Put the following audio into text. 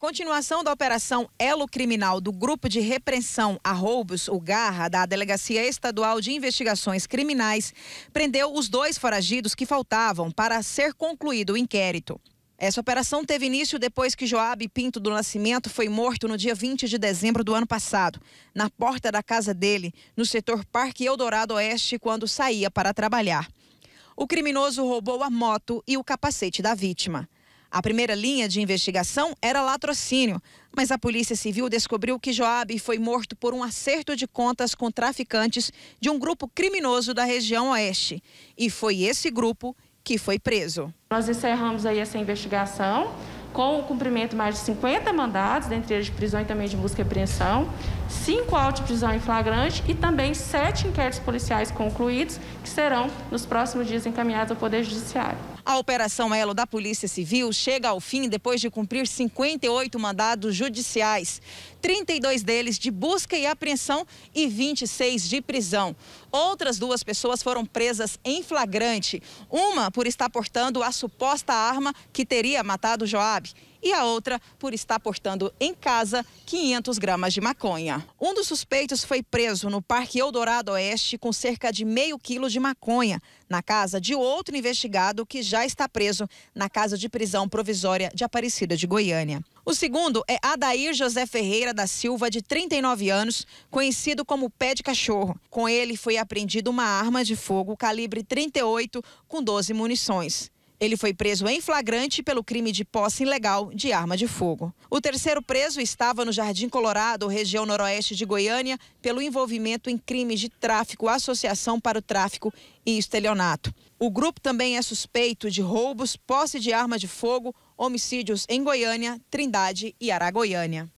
Continuação da operação Elo Criminal do Grupo de Repressão a Roubos, o Garra, da Delegacia Estadual de Investigações Criminais, prendeu os dois foragidos que faltavam para ser concluído o inquérito. Essa operação teve início depois que Joab Pinto do Nascimento foi morto no dia 20 de dezembro do ano passado, na porta da casa dele, no setor Parque Eldorado Oeste, quando saía para trabalhar. O criminoso roubou a moto e o capacete da vítima. A primeira linha de investigação era latrocínio, mas a Polícia Civil descobriu que Joab foi morto por um acerto de contas com traficantes de um grupo criminoso da região oeste. E foi esse grupo que foi preso. Nós encerramos aí essa investigação com o cumprimento de mais de 50 mandados, dentre eles de prisão e também de busca e apreensão, cinco autos de prisão em flagrante e também sete inquéritos policiais concluídos, que serão, nos próximos dias, encaminhados ao Poder Judiciário. A Operação Elo da Polícia Civil chega ao fim depois de cumprir 58 mandados judiciais, 32 deles de busca e apreensão e 26 de prisão. Outras duas pessoas foram presas em flagrante, uma por estar portando a suposta arma que teria matado Joab e a outra por estar portando em casa 500 gramas de maconha. Um dos suspeitos foi preso no Parque Eldorado Oeste com cerca de meio quilo de maconha, na casa de outro investigado que já está preso na casa de prisão provisória de Aparecida de Goiânia. O segundo é Adair José Ferreira da Silva, de 39 anos, conhecido como Pé de Cachorro. Com ele foi apreendida uma arma de fogo calibre 38 com 12 munições. Ele foi preso em flagrante pelo crime de posse ilegal de arma de fogo. O terceiro preso estava no Jardim Colorado, região noroeste de Goiânia, pelo envolvimento em crimes de tráfico, associação para o tráfico e estelionato. O grupo também é suspeito de roubos, posse de arma de fogo, homicídios em Goiânia, Trindade e Aragoiânia.